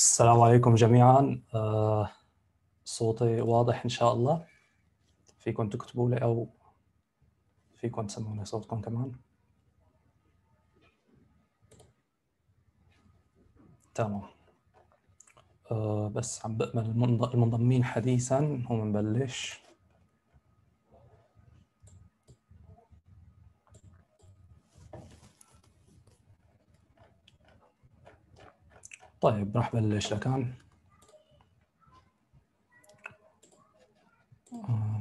السلام عليكم جميعا آه، صوتي واضح ان شاء الله فيكم تكتبوا لي او فيكم تسمعوني صوتكم كمان تمام آه، بس عم بأمل المنضمين حديثا ومنبلش طيب راح بلش لكان آه.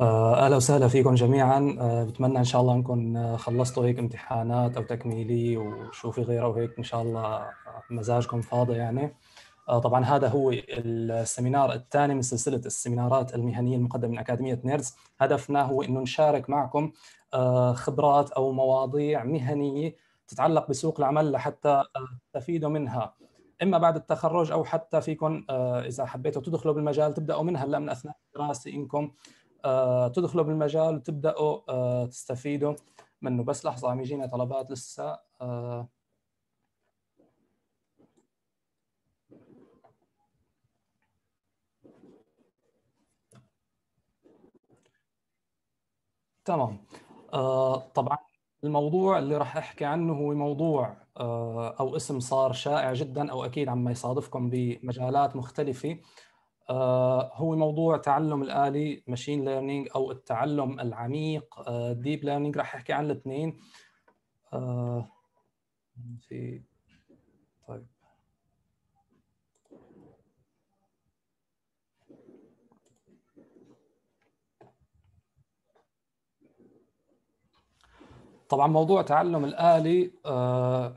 آه، اهلا وسهلا فيكم جميعا آه، بتمنى ان شاء الله انكم آه، خلصتوا هيك امتحانات او تكميلي وشو في غيره وهيك ان شاء الله مزاجكم فاضي يعني طبعا هذا هو السيمينار الثاني من سلسله السيمينارات المهنيه المقدمه من اكاديميه نيرز هدفنا هو انه نشارك معكم خبرات او مواضيع مهنيه تتعلق بسوق العمل لحتى تستفيدوا منها اما بعد التخرج او حتى فيكم اذا حبيتوا تدخلوا بالمجال تبداوا من هلا من اثناء الدراسه انكم آه، تدخلوا بالمجال وتبداوا آه، تستفيدوا منه بس لحظه عم يجينا طلبات لسه آه، تمام طبعا الموضوع اللي راح احكي عنه هو موضوع او اسم صار شائع جدا او اكيد عم يصادفكم بمجالات مختلفه آه، هو موضوع تعلم الالي ماشين ليرنينج او التعلم العميق ديب آه، ليرنينج راح احكي عن الاثنين آه، في طيب طبعا موضوع تعلم الالي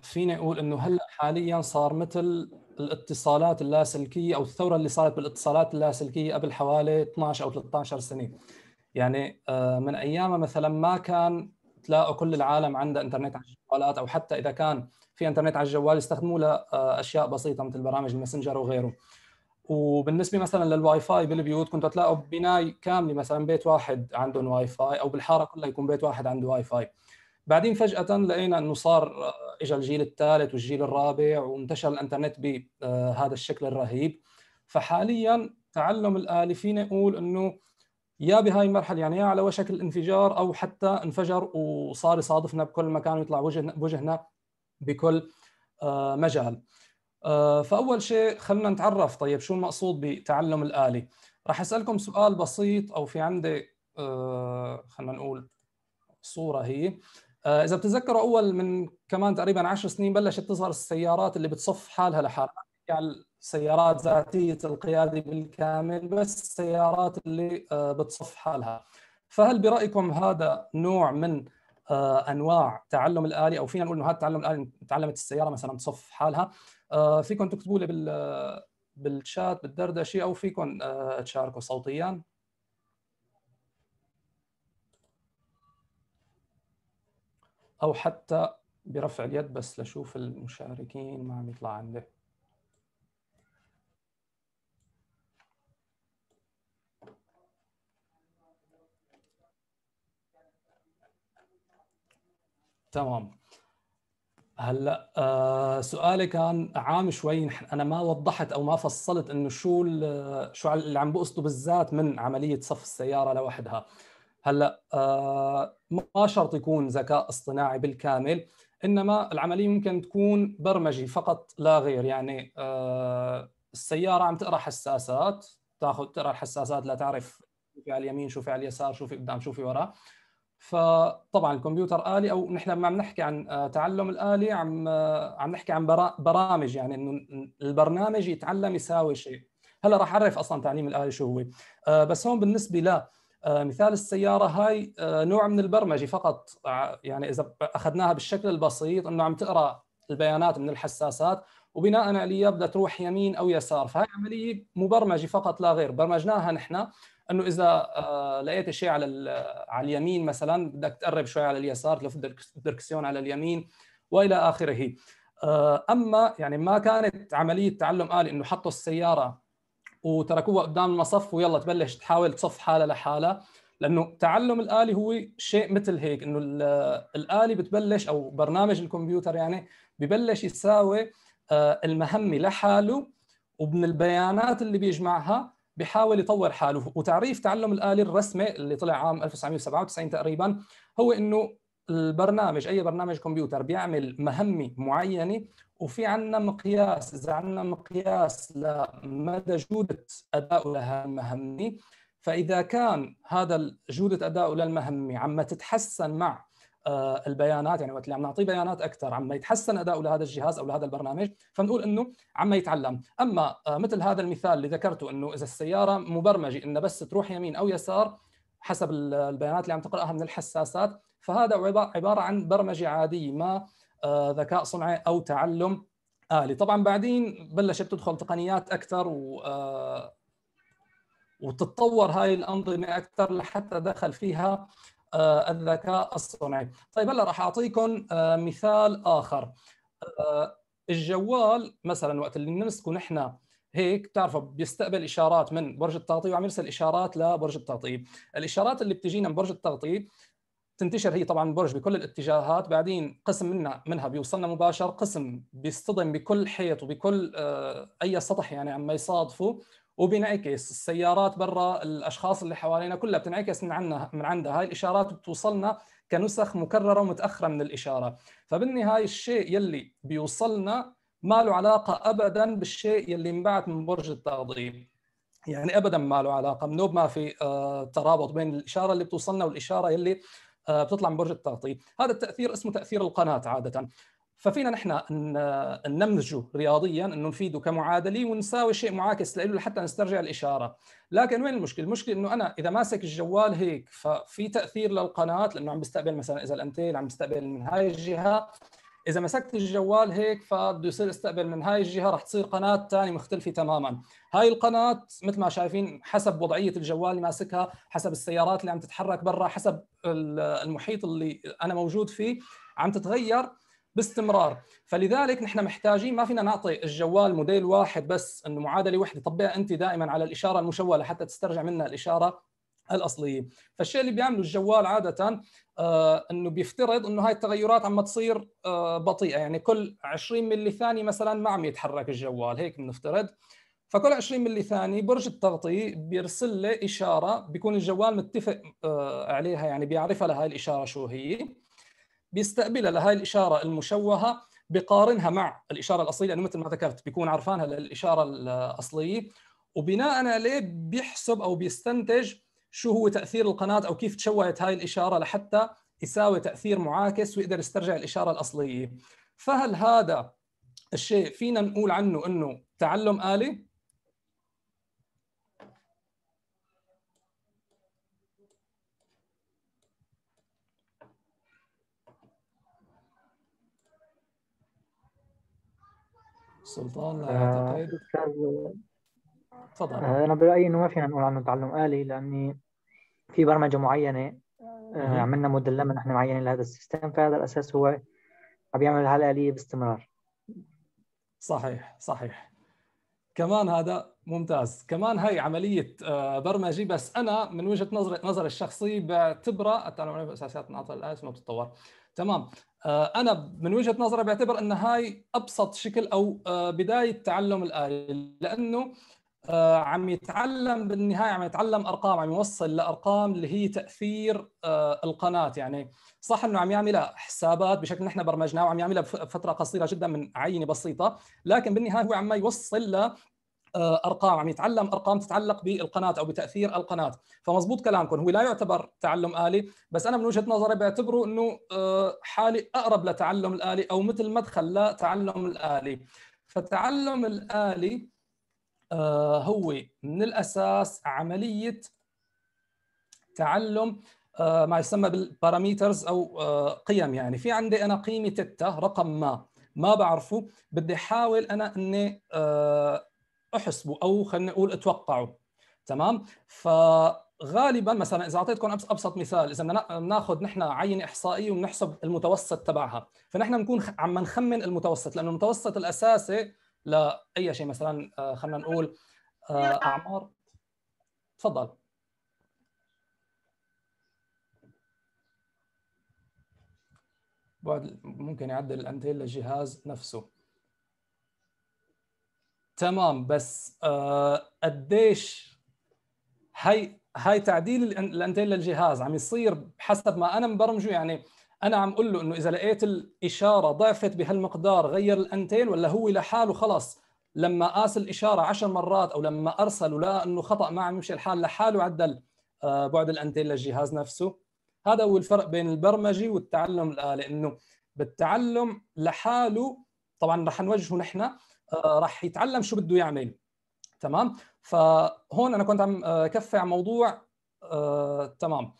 فينا اقول انه هلا حاليا صار مثل الاتصالات اللاسلكيه او الثوره اللي صارت بالاتصالات اللاسلكيه قبل حوالي 12 او 13 سنه يعني آه، من ايامها مثلا ما كان تلاقوا كل العالم عنده انترنت على الجوالات او حتى اذا كان في انترنت على الجوال يستخدموه لاشياء آه، بسيطه مثل برامج الماسنجر وغيره وبالنسبه مثلا للواي فاي بالبيوت كنتوا تلاقوا بناي كامله مثلا بيت واحد عندهم واي فاي او بالحاره كلها يكون بيت واحد عنده واي فاي بعدين فجاه لقينا انه صار آه، اجى الجيل الثالث والجيل الرابع وانتشر الانترنت بهذا آه، الشكل الرهيب فحاليا تعلم الاله فينا يقول انه يا بهاي المرحله يعني يا على وشك الانفجار او حتى انفجر وصار يصادفنا بكل مكان ويطلع وجهنا بوجهنا بكل آه، مجال فاول شيء خلينا نتعرف طيب شو المقصود بتعلم الالي راح اسالكم سؤال بسيط او في عندي خلينا نقول صوره هي آه، اذا بتتذكروا اول من كمان تقريبا 10 سنين بلشت تظهر السيارات اللي بتصف حالها لحالها يعني سيارات ذاتيه القياده بالكامل بس السيارات اللي آه، بتصف حالها فهل برايكم هذا نوع من آه، انواع تعلم الالي او فينا نقول انه هذا التعلم الالي تعلمت السياره مثلا تصف حالها فيكم تكتبوا لي بال بالشات بالدردشه او فيكم تشاركوا صوتيا او حتى برفع اليد بس لشوف المشاركين ما عم يطلع عندي تمام هلا آه سؤالي كان عام شوي انا ما وضحت او ما فصلت انه شو شو اللي عم بقصده بالذات من عمليه صف السياره لوحدها هلا آه، ما شرط يكون ذكاء اصطناعي بالكامل انما العمليه ممكن تكون برمجي فقط لا غير يعني آه، السياره عم تقرا حساسات تاخذ تقرا الحساسات لتعرف شو في على اليمين شو في على اليسار شو في قدام شو في وراء فطبعا الكمبيوتر آلي او نحن لما عم نحكي عن آه، تعلم الآلي عم عم نحكي عن برامج يعني انه البرنامج يتعلم يساوي شيء هلا راح اعرف اصلا تعليم الآلي شو هو بس هون بالنسبه ل آه، مثال السياره هاي آه، نوع من البرمجه فقط آه، يعني اذا اخذناها بالشكل البسيط انه عم تقرا البيانات من الحساسات وبناء عليها بدها تروح يمين او يسار فهي عمليه مبرمجه فقط لا غير برمجناها نحن انه اذا لقيت شيء على على اليمين مثلا بدك تقرب شوي على اليسار تلف الدركسيون على اليمين والى اخره اما يعني ما كانت عمليه تعلم الي انه حطوا السياره وتركوها قدام المصف ويلا تبلش تحاول تصف حالها لحالها لانه تعلم الالي هو شيء مثل هيك انه الالي بتبلش او برنامج الكمبيوتر يعني ببلش يساوي آه، المهمه لحاله ومن البيانات اللي بيجمعها بحاول يطور حاله وتعريف تعلم الآلة الرسمي اللي طلع عام 1997 تقريبا هو انه البرنامج اي برنامج كمبيوتر بيعمل مهمه معينه وفي عندنا مقياس اذا عندنا مقياس لمدى جوده اداء لها المهمه فاذا كان هذا جوده اداء للمهمه عم تتحسن مع آه، البيانات يعني وقت اللي عم نعطيه بيانات اكثر عم يتحسن اداؤه لهذا الجهاز او لهذا البرنامج فنقول انه عم يتعلم اما آه، مثل هذا المثال اللي ذكرته انه اذا السياره مبرمجه انها بس تروح يمين او يسار حسب البيانات اللي عم تقراها من الحساسات فهذا عباره عن برمجه عاديه ما آه، ذكاء صنعي او تعلم الي طبعا بعدين بلشت تدخل تقنيات اكثر و آه، وتتطور هاي الانظمه اكثر لحتى دخل فيها آه، الذكاء الصنعي طيب هلا راح اعطيكم مثال اخر الجوال مثلا وقت اللي بنمسكه نحن هيك بتعرفوا بيستقبل اشارات من برج التغطيه وعم يرسل اشارات لبرج التغطيه الاشارات اللي بتجينا من برج التغطيه تنتشر هي طبعا البرج بكل الاتجاهات بعدين قسم منها منها بيوصلنا مباشر قسم بيصطدم بكل حيط وبكل آه، اي سطح يعني عم يصادفه وبينعكس السيارات برا الاشخاص اللي حوالينا كلها بتنعكس من عنا من عندها هاي الاشارات بتوصلنا كنسخ مكرره ومتاخره من الاشاره فبالنهايه الشيء يلي بيوصلنا ما له علاقه ابدا بالشيء يلي انبعث من برج التعظيم يعني ابدا ما له علاقه منوب ما في آه، ترابط بين الاشاره اللي بتوصلنا والاشاره يلي آه، بتطلع من برج التغطيه هذا التاثير اسمه تاثير القناه عاده ففينا نحن ان آه، رياضيا انه نفيده كمعادله ونساوي شيء معاكس له لحتى نسترجع الاشاره، لكن وين المشكله؟ المشكله انه انا اذا ماسك الجوال هيك ففي تاثير للقناه لانه عم بستقبل مثلا اذا الانتين عم بستقبل من هاي الجهه اذا مسكت الجوال هيك فبده يصير استقبل من هاي الجهه رح تصير قناه ثانيه مختلفه تماما هاي القناه مثل ما شايفين حسب وضعيه الجوال اللي ماسكها حسب السيارات اللي عم تتحرك برا حسب المحيط اللي انا موجود فيه عم تتغير باستمرار فلذلك نحن محتاجين ما فينا نعطي الجوال موديل واحد بس انه معادله وحده طبقها انت دائما على الاشاره المشوله حتى تسترجع منها الاشاره الاصليه فالشيء اللي بيعمله الجوال عاده آه انه بيفترض انه هاي التغيرات عم تصير آه بطيئه يعني كل 20 ملي ثانيه مثلا ما عم يتحرك الجوال هيك بنفترض فكل 20 ملي ثانيه برج التغطيه بيرسل لي اشاره بيكون الجوال متفق آه عليها يعني بيعرفها لهي الاشاره شو هي بيستقبلها لهي الاشاره المشوهه بقارنها مع الاشاره الاصليه لانه مثل ما ذكرت بيكون عرفانها للاشاره الاصليه وبناء عليه بيحسب او بيستنتج شو هو تاثير القناه او كيف تشوهت هاي الاشاره لحتى يساوي تاثير معاكس ويقدر يسترجع الاشاره الاصليه فهل هذا الشيء فينا نقول عنه انه تعلم الي سلطان لا آه، اعتقد تفضل آه، انا برايي انه ما فينا نقول عنه تعلم الي لاني في برمجه معينه آه، عملنا موديل لما نحن معينين لهذا السيستم فهذا الاساس هو عم يعمل هالاليه باستمرار صحيح صحيح كمان هذا ممتاز كمان هاي عملية آه، برمجة بس أنا من وجهة نظري نظري الشخصي بعتبرها التعلم أساسيات نعطي الآلات ما بتتطور تمام آه، أنا من وجهة نظري بعتبر أن هاي أبسط شكل أو بداية تعلم الآلي لأنه آه، عم يتعلم بالنهايه عم يتعلم ارقام عم يوصل لارقام اللي هي تاثير آه، القناه يعني صح انه عم يعملها حسابات بشكل نحن برمجناه وعم يعملها بفتره قصيره جدا من عينه بسيطه لكن بالنهايه هو عم يوصل ل آه، ارقام عم يتعلم ارقام تتعلق بالقناه او بتاثير القناه فمزبوط كلامكم هو لا يعتبر تعلم الي بس انا من وجهه نظري بعتبره انه حالي اقرب لتعلم الالي او مثل مدخل لتعلم الالي فتعلم الالي آه، هو من الاساس عمليه تعلم آه، ما يسمى بالباراميترز او آه، قيم يعني في عندي انا قيمه تتا رقم ما ما بعرفه بدي احاول انا اني احسبه او خلينا نقول اتوقعه تمام فغالبا مثلا اذا اعطيتكم ابسط مثال اذا بدنا ناخذ نحن عينه احصائيه وبنحسب المتوسط تبعها فنحن بنكون عم نخمن المتوسط لانه المتوسط الاساسي لاي شيء مثلا آه، خلينا نقول آه، اعمار تفضل بعد ممكن يعدل الانتيل للجهاز نفسه تمام بس آه، قديش هاي هاي تعديل الانتيل للجهاز عم يصير بحسب ما انا مبرمجه يعني انا عم اقول له انه اذا لقيت الاشاره ضعفت بهالمقدار غير الانتين ولا هو لحاله خلص لما قاس الاشاره 10 مرات او لما ارسل ولا انه خطا ما عم يمشي الحال لحاله عدل آه، بعد الانتين للجهاز نفسه هذا هو الفرق بين البرمجي والتعلم الالي انه بالتعلم لحاله طبعا رح نوجهه نحن آه، رح يتعلم شو بده يعمل تمام فهون انا كنت عم آه، كفي عن موضوع تمام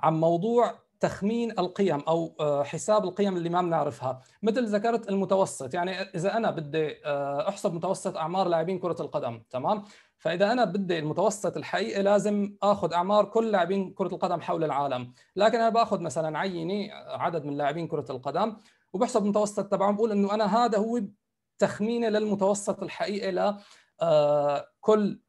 عن موضوع تخمين القيم او آه، حساب القيم اللي ما بنعرفها مثل ذكرت المتوسط يعني اذا انا بدي آه، احسب متوسط اعمار لاعبين كره القدم تمام فاذا انا بدي المتوسط الحقيقي لازم اخذ اعمار كل لاعبين كره القدم حول العالم لكن انا باخذ مثلا عينه آه، عدد من لاعبين كره القدم وبحسب المتوسط تبعهم بقول انه انا هذا هو تخميني للمتوسط الحقيقي ل كل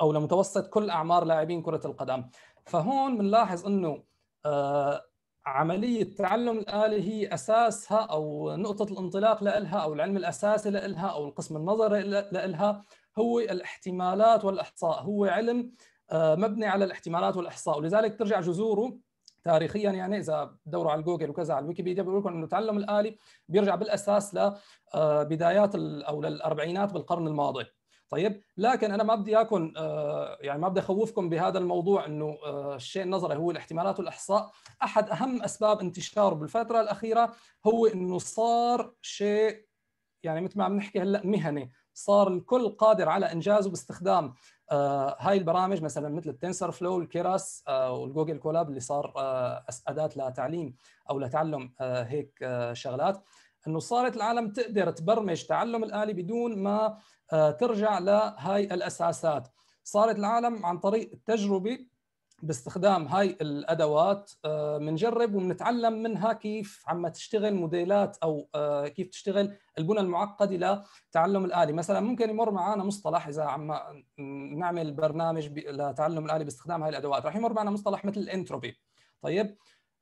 او لمتوسط كل اعمار لاعبين كره القدم فهون بنلاحظ انه آه، عملية تعلم الآلة هي أساسها أو نقطة الانطلاق لإلها أو العلم الأساسي لإلها أو القسم النظري لإلها هو الاحتمالات والإحصاء هو علم آه، مبني على الاحتمالات والإحصاء ولذلك ترجع جذوره تاريخيا يعني اذا دوروا على جوجل وكذا على الويكيبيديا بيقول لكم انه التعلم الالي بيرجع بالاساس لبدايات آه، او للاربعينات بالقرن الماضي طيب لكن انا ما بدي اكون آه، يعني ما بدي اخوفكم بهذا الموضوع انه آه، الشيء النظري هو الاحتمالات والاحصاء احد اهم اسباب انتشاره بالفتره الاخيره هو انه صار شيء يعني مثل ما عم نحكي هلا مهني صار الكل قادر على انجازه باستخدام آه هاي البرامج مثلا مثل التنسر فلو والكيراس آه والجوجل كولاب اللي صار آه اداه لتعليم او لتعلم آه، هيك شغلات انه صارت العالم تقدر تبرمج تعلم الالي بدون ما آه، ترجع لهاي الاساسات صارت العالم عن طريق التجربه باستخدام هاي الادوات بنجرب آه، وبنتعلم منها كيف عم تشتغل موديلات او آه، كيف تشتغل البنى المعقده لتعلم الالي مثلا ممكن يمر معنا مصطلح اذا عم نعمل برنامج لتعلم الالي باستخدام هاي الادوات رح يمر معنا مصطلح مثل الانتروبي طيب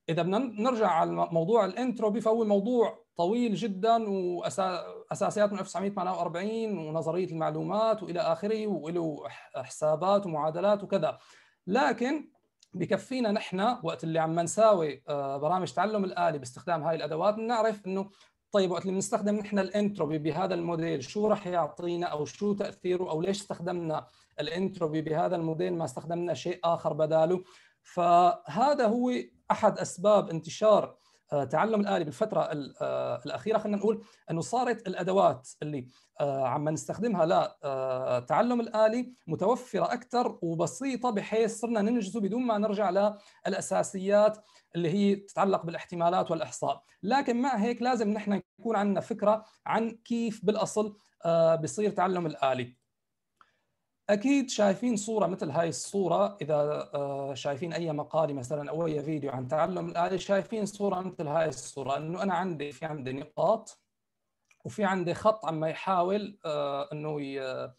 اذا بدنا نرجع على موضوع الانتروبي فهو موضوع طويل جدا واساسيات من 1948 ونظريه المعلومات والى اخره وله حسابات ومعادلات وكذا لكن بكفينا نحن وقت اللي عم نساوي آه، برامج تعلم الالي باستخدام هاي الادوات نعرف انه طيب وقت اللي بنستخدم نحن الانتروبي بهذا الموديل شو راح يعطينا او شو تاثيره او ليش استخدمنا الانتروبي بهذا الموديل ما استخدمنا شيء اخر بداله فهذا هو احد اسباب انتشار آه، تعلم الالي بالفتره آه، الاخيره خلينا نقول انه صارت الادوات اللي آه، عم نستخدمها لتعلم الالي متوفره اكثر وبسيطه بحيث صرنا ننجزه بدون ما نرجع للاساسيات اللي هي تتعلق بالاحتمالات والاحصاء، لكن مع هيك لازم نحن يكون عندنا فكره عن كيف بالاصل بصير تعلم الالي. اكيد شايفين صوره مثل هاي الصوره اذا آه، شايفين اي مقال مثلا او اي فيديو عن تعلم الاله شايفين صوره مثل هاي الصوره انه انا عندي في عندي نقاط وفي عندي خط عم يحاول آه، انه آه،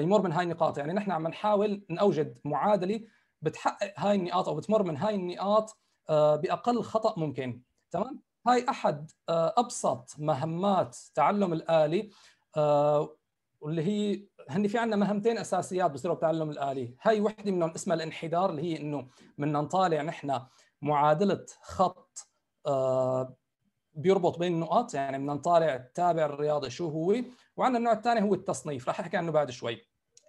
يمر من هاي النقاط يعني نحن عم نحاول نوجد معادله بتحقق هاي النقاط او بتمر من هاي النقاط باقل خطا ممكن تمام هاي احد ابسط مهمات تعلم الاله واللي هي هن في عندنا مهمتين اساسيات بصيروا التعلم الالي، هاي وحده منهم اسمها الانحدار اللي هي انه بدنا نطالع نحن معادله خط آه، بيربط بين النقاط يعني بدنا نطالع التابع الرياضي شو هو وعندنا النوع الثاني هو التصنيف رح احكي عنه بعد شوي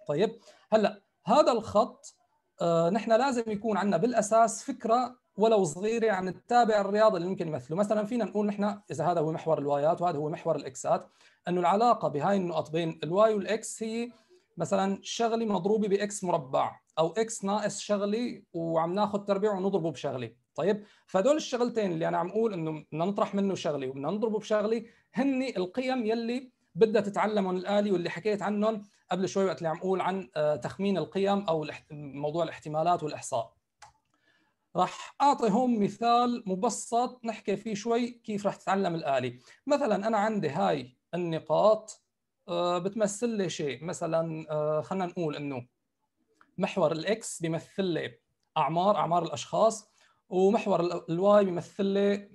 طيب هلا هذا الخط آه، نحن لازم يكون عندنا بالاساس فكره ولو صغيره عن يعني التابع الرياضي اللي ممكن يمثله، مثلا فينا نقول نحن اذا هذا هو محور الوايات وهذا هو محور الاكسات، انه العلاقه بهاي النقط بين الواي والاكس هي مثلا شغله مضروبه باكس مربع او اكس ناقص شغله وعم ناخذ تربيع ونضربه بشغله، طيب؟ فدول الشغلتين اللي انا عم اقول انه بدنا نطرح منه شغله وبدنا نضربه بشغله هن القيم يلي بدها تتعلمهم الآلي واللي حكيت عنهم قبل شوي وقت اللي عم اقول عن آه، تخمين القيم او موضوع الاحتمالات والاحصاء. راح اعطيهم مثال مبسط نحكي فيه شوي كيف راح تتعلم الاله مثلا انا عندي هاي النقاط آه، بتمثل لي شيء مثلا آه، خلينا نقول انه محور الاكس بيمثل لي اعمار اعمار الاشخاص ومحور الواي بيمثل لي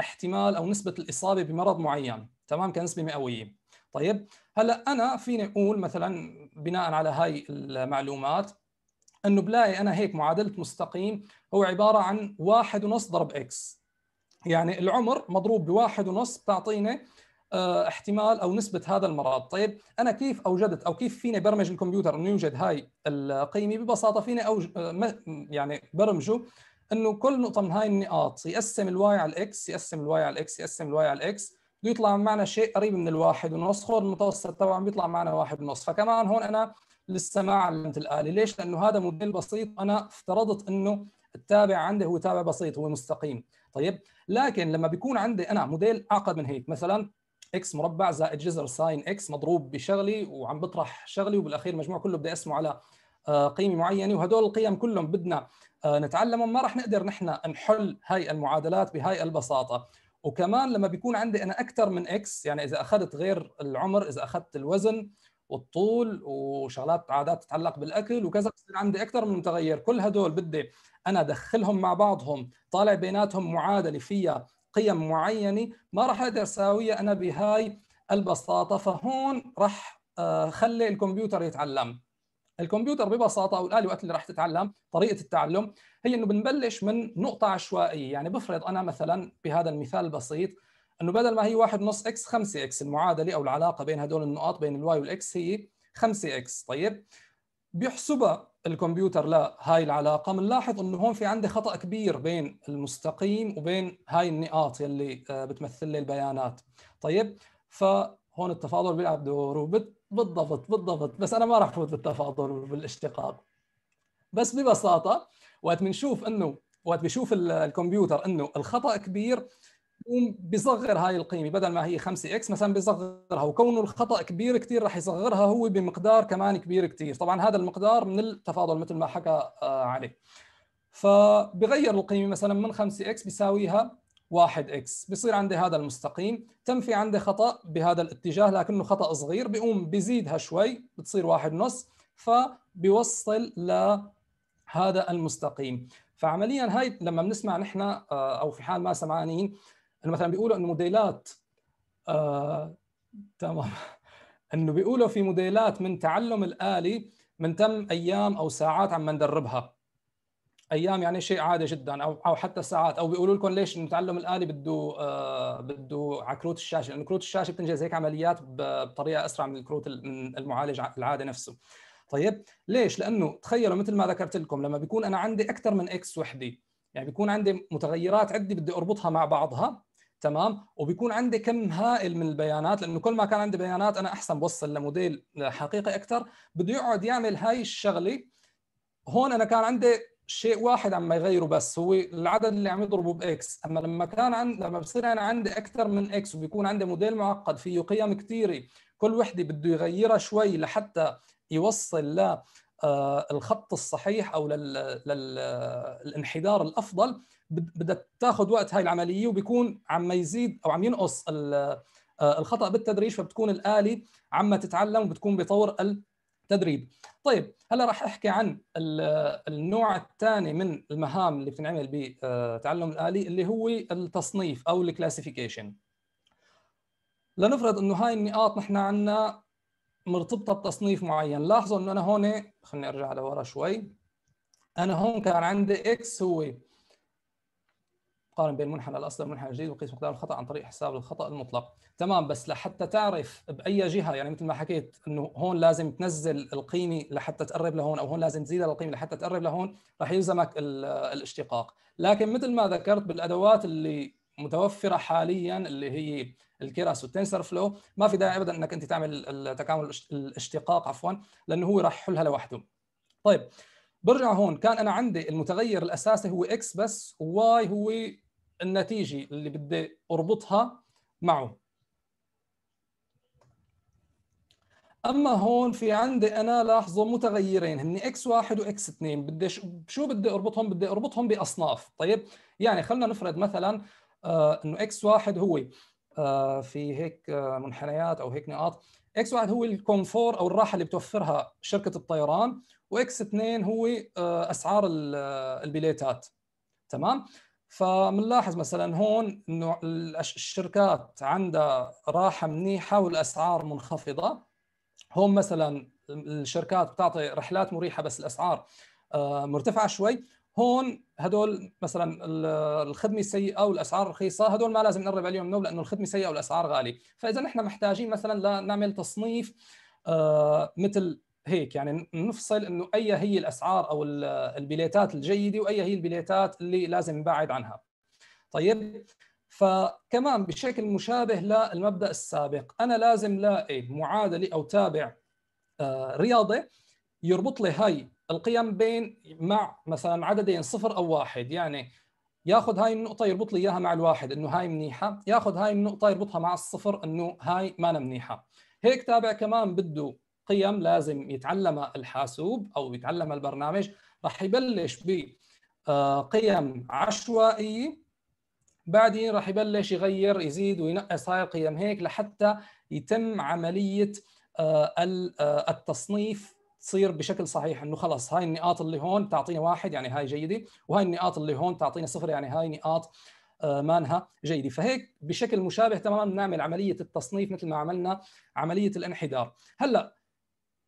احتمال او نسبه الاصابه بمرض معين تمام كنسبه مئويه طيب هلا انا فيني اقول مثلا بناء على هاي المعلومات انه بلاقي انا هيك معادله مستقيم هو عباره عن واحد ونص ضرب اكس يعني العمر مضروب بواحد ونص بتعطينا آه، احتمال او نسبه هذا المرض طيب انا كيف اوجدت او كيف فيني برمج الكمبيوتر انه يوجد هاي القيمه ببساطه فيني أوج... آه، يعني برمجه انه كل نقطه من هاي النقاط يقسم الواي على الاكس يقسم الواي على الاكس يقسم الواي على الاكس بده يطلع معنا شيء قريب من الواحد ونص خور المتوسط طبعا بيطلع معنا واحد ونص فكمان هون انا ما علمت الاله ليش لانه هذا موديل بسيط انا افترضت انه التابع عندي هو تابع بسيط هو مستقيم طيب لكن لما بيكون عندي انا موديل اعقد من هيك مثلا اكس مربع زائد جذر ساين اكس مضروب بشغلي وعم بطرح شغلي وبالاخير مجموع كله بدي اسمه على آه، قيمه معينه وهدول القيم كلهم بدنا آه، نتعلمهم ما راح نقدر نحن نحل هاي المعادلات بهاي البساطه وكمان لما بيكون عندي انا اكثر من اكس يعني اذا اخذت غير العمر اذا اخذت الوزن والطول وشغلات عادات تتعلق بالاكل وكذا بصير عندي اكثر من متغير كل هدول بدي انا ادخلهم مع بعضهم طالع بيناتهم معادله فيها قيم معينه ما راح اقدر اساويها انا بهاي البساطه فهون راح آه، خلي الكمبيوتر يتعلم الكمبيوتر ببساطه او الاله وقت اللي راح تتعلم طريقه التعلم هي انه بنبلش من نقطه عشوائيه يعني بفرض انا مثلا بهذا المثال البسيط انه بدل ما هي نص اكس 5 اكس المعادله او العلاقه بين هدول النقاط بين الواي والاكس هي 5 اكس طيب بيحسبها الكمبيوتر لهي العلاقه بنلاحظ انه هون في عندي خطا كبير بين المستقيم وبين هاي النقاط يلي آه، بتمثل لي البيانات طيب فهون التفاضل بيلعب دور بالضبط بالضبط بس انا ما راح فوت بالتفاضل وبالاشتقاق بس ببساطه وقت بنشوف انه وقت بشوف الكمبيوتر انه الخطا كبير بيقوم بيصغر هاي القيمه بدل ما هي 5 اكس مثلا بيصغرها وكونه الخطا كبير كثير رح يصغرها هو بمقدار كمان كبير كثير طبعا هذا المقدار من التفاضل مثل ما حكى آه، علي فبغير القيمه مثلا من 5 اكس بيساويها 1 اكس بصير عندي هذا المستقيم تم في عندي خطا بهذا الاتجاه لكنه خطا صغير بيقوم بزيدها شوي بتصير واحد نص فبيوصل لهذا المستقيم فعمليا هاي لما بنسمع نحن آه، او في حال ما سمعانين انه مثلا بيقولوا انه موديلات آه تمام انه بيقولوا في موديلات من تعلم الالي من تم ايام او ساعات عم ندربها ايام يعني شيء عادي جدا او او حتى ساعات او بيقولوا لكم ليش تعلم الالي بده آه بده على كروت الشاشه لانه كروت الشاشه بتنجز هيك عمليات بطريقه اسرع من الكروت من المعالج العادي نفسه طيب ليش لانه تخيلوا مثل ما ذكرت لكم لما بيكون انا عندي اكثر من اكس وحده يعني بيكون عندي متغيرات عده بدي اربطها مع بعضها تمام وبيكون عندي كم هائل من البيانات لانه كل ما كان عندي بيانات انا احسن بوصل لموديل حقيقي اكثر بده يقعد يعمل هاي الشغله هون انا كان عندي شيء واحد عم يغيره بس هو العدد اللي عم يضربه باكس اما لما كان عند لما بصير انا عندي اكثر من اكس وبيكون عندي موديل معقد فيه قيم كثيره كل وحده بده يغيرها شوي لحتى يوصل ل آه، الخط الصحيح او للانحدار الافضل بدها تاخذ وقت هاي العمليه وبيكون عم يزيد او عم ينقص آه، الخطا بالتدريج فبتكون الالي عم تتعلم وبتكون بطور التدريب طيب هلا راح احكي عن النوع الثاني من المهام اللي بتنعمل بتعلم الالي اللي هو التصنيف او الكلاسيفيكيشن لنفرض انه هاي النقاط نحن عندنا مرتبطه بتصنيف معين لاحظوا انه انا هون خليني ارجع لورا شوي انا هون كان عندي اكس هو قارن بين المنحنى الاصلي والمنحنى الجديد وقيس مقدار الخطا عن طريق حساب الخطا المطلق تمام بس لحتى تعرف باي جهه يعني مثل ما حكيت انه هون لازم تنزل القيمه لحتى تقرب لهون او هون لازم تزيد القيمه لحتى تقرب لهون راح يلزمك الاشتقاق لكن مثل ما ذكرت بالادوات اللي متوفره حاليا اللي هي الكيراس والتنسر فلو ما في داعي ابدا انك انت تعمل التكامل الاشتقاق عفوا لانه هو راح يحلها لوحده طيب برجع هون كان انا عندي المتغير الاساسي هو اكس بس وواي هو النتيجه اللي بدي اربطها معه اما هون في عندي انا لاحظوا متغيرين هن اكس واحد واكس اثنين بدي شو بدي اربطهم بدي اربطهم باصناف طيب يعني خلينا نفرض مثلا آه انه اكس واحد هو آه، في هيك آه، منحنيات او هيك نقاط اكس واحد هو الكونفور او الراحه اللي بتوفرها شركه الطيران واكس اثنين هو آه، اسعار البليتات تمام فبنلاحظ مثلا هون انه الشركات عندها راحه منيحه والاسعار منخفضه هون مثلا الشركات بتعطي رحلات مريحه بس الاسعار مرتفعه شوي هون هدول مثلا الخدمه السيئه والاسعار الرخيصه هدول ما لازم نقرب عليهم منهم لانه الخدمه سيئه والاسعار غاليه فاذا نحن محتاجين مثلا لنعمل تصنيف آه، مثل هيك يعني نفصل انه اي هي الاسعار او البليتات الجيده واي هي البليتات اللي لازم نبعد عنها طيب فكمان بشكل مشابه للمبدا السابق انا لازم لاقي معادله او تابع آه، رياضي يربط لي هاي القيم بين مع مثلا عددين صفر او واحد يعني ياخذ هاي النقطه يربط لي اياها مع الواحد انه هاي منيحه ياخذ هاي النقطه يربطها مع الصفر انه هاي ما منيحه هيك تابع كمان بده قيم لازم يتعلمها الحاسوب او يتعلم البرنامج راح يبلش بقيم آه، عشوائيه بعدين راح يبلش يغير يزيد وينقص هاي القيم هيك لحتى يتم عمليه آه، آه، التصنيف تصير بشكل صحيح انه خلاص هاي النقاط اللي هون تعطينا واحد يعني هاي جيده وهاي النقاط اللي هون تعطينا صفر يعني هاي نقاط آه، مانها جيده فهيك بشكل مشابه تماما بنعمل عمليه التصنيف مثل ما عملنا عمليه الانحدار هلا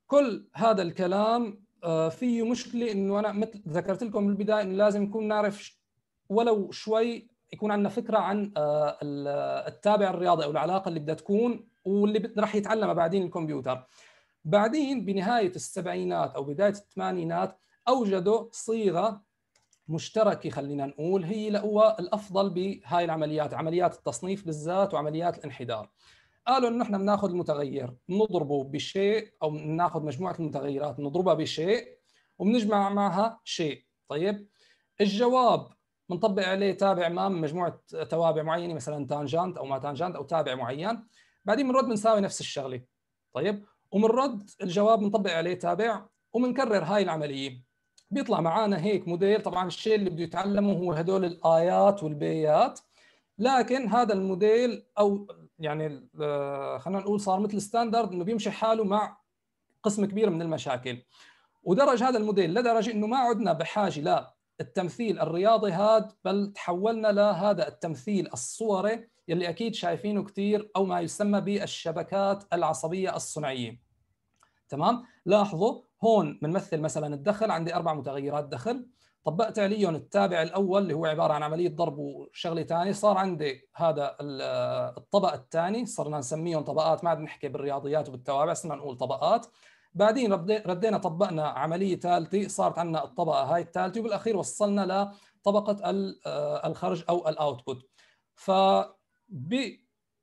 كل هذا الكلام آه، فيه مشكله انه انا مثل ذكرت لكم بالبدايه انه لازم نكون نعرف ولو شوي يكون عندنا فكره عن آه، التابع الرياضي او العلاقه اللي بدها تكون واللي راح يتعلمها بعدين الكمبيوتر بعدين بنهاية السبعينات أو بداية الثمانينات أوجدوا صيغة مشتركة خلينا نقول هي هو الأفضل بهاي العمليات عمليات التصنيف بالذات وعمليات الانحدار قالوا انه نحن بناخذ المتغير بنضربه بشيء او بناخذ مجموعه المتغيرات بنضربها بشيء وبنجمع معها شيء طيب الجواب بنطبق عليه تابع ما من مجموعه توابع معينه مثلا تانجنت او ما تانجنت او تابع معين بعدين بنرد بنساوي نفس الشغله طيب ومن الجواب بنطبق عليه تابع وبنكرر هاي العمليه بيطلع معانا هيك موديل طبعا الشيء اللي بده يتعلمه هو هدول الايات والبيات لكن هذا الموديل او يعني آه، خلينا نقول صار مثل ستاندرد انه بيمشي حاله مع قسم كبير من المشاكل ودرج هذا الموديل لدرجه انه ما عدنا بحاجه للتمثيل الرياضي هذا بل تحولنا لهذا التمثيل الصوري يلي اكيد شايفينه كثير او ما يسمى بالشبكات العصبيه الصنعيه تمام لاحظوا هون بنمثل مثلا الدخل عندي اربع متغيرات دخل طبقت عليهم التابع الاول اللي هو عباره عن عمليه ضرب وشغله ثانيه صار عندي هذا الطبق الثاني صرنا نسميهم طبقات ما عاد نحكي بالرياضيات وبالتوابع صرنا نقول طبقات بعدين ردينا طبقنا عمليه ثالثه صارت عندنا الطبقه هاي الثالثه وبالاخير وصلنا لطبقه الخرج او الاوتبوت ف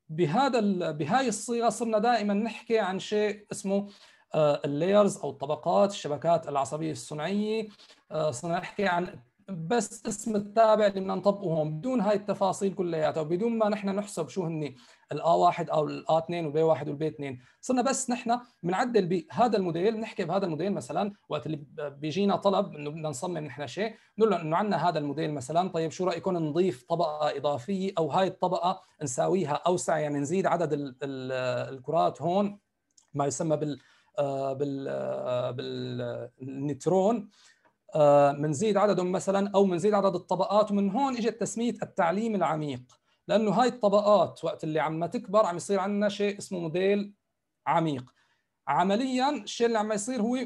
بهذا بهاي الصيغه صرنا دائما نحكي عن شيء اسمه آه، اللايرز او الطبقات الشبكات العصبيه الصنعيه آه، صرنا نحكي عن بس اسم التابع اللي بدنا نطبقه هون بدون هاي التفاصيل كلياتها وبدون ما نحن نحسب شو هن الا 1 او الا 2 والبي 1 والبي 2 صرنا بس نحن بنعدل بهذا الموديل بنحكي بهذا الموديل مثلا وقت اللي بيجينا طلب انه بدنا نصمم نحن شيء بنقول له انه عندنا هذا الموديل مثلا طيب شو رايكم نضيف طبقه اضافيه او هاي الطبقه نساويها اوسع يعني نزيد عدد الـ الـ الكرات هون ما يسمى بال آه، بال آه، بالنيترون آه، آه، منزيد عددهم مثلا او منزيد عدد الطبقات ومن هون اجت تسميه التعليم العميق لانه هاي الطبقات وقت اللي عم تكبر عم يصير عندنا شيء اسمه موديل عميق عمليا الشيء اللي عم يصير هو